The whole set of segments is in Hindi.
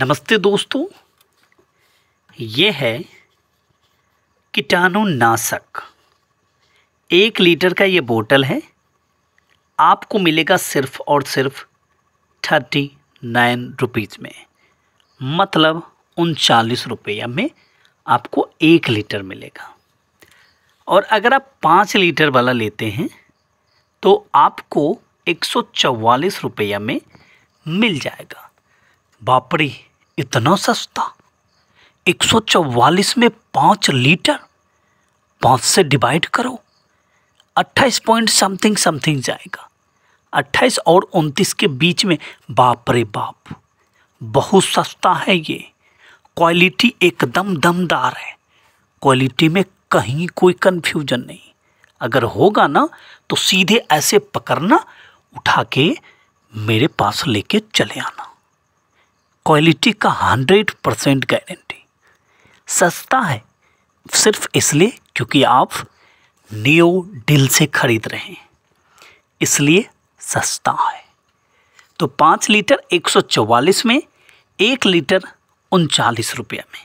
नमस्ते दोस्तों ये है कीटाणुनाशक एक लीटर का ये बोतल है आपको मिलेगा सिर्फ और सिर्फ थर्टी नाइन रुपीज़ में मतलब उनचालीस रुपया में आपको एक लीटर मिलेगा और अगर आप पाँच लीटर वाला लेते हैं तो आपको एक सौ चवालीस रुपया में मिल जाएगा बापड़ी इतना सस्ता 144 में पाँच लीटर पाँच से डिवाइड करो अट्ठाईस पॉइंट समथिंग समथिंग जाएगा अट्ठाईस और उनतीस के बीच में बाप रे बाप बहुत सस्ता है ये क्वालिटी एकदम दमदार है क्वालिटी में कहीं कोई कन्फ्यूजन नहीं अगर होगा ना तो सीधे ऐसे पकड़ना उठा के मेरे पास लेके चले आना क्वालिटी का हंड्रेड परसेंट गारंटी सस्ता है सिर्फ इसलिए क्योंकि आप नियो डील से खरीद रहे हैं इसलिए सस्ता है तो पाँच लीटर एक सौ चौवालीस में एक लीटर उनचालीस रुपये में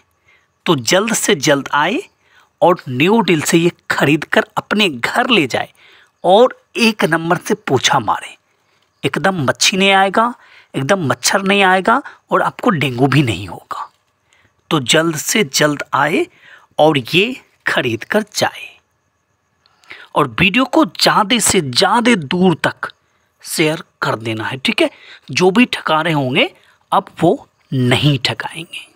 तो जल्द से जल्द आए और न्यू डील से ये खरीद कर अपने घर ले जाए और एक नंबर से पूछा मारे एकदम मच्छी नहीं आएगा एकदम मच्छर नहीं आएगा और आपको डेंगू भी नहीं होगा तो जल्द से जल्द आए और ये खरीद कर जाए और वीडियो को ज़्यादा से ज़्यादा दूर तक शेयर कर देना है ठीक है जो भी ठका रहे होंगे अब वो नहीं ठकाएंगे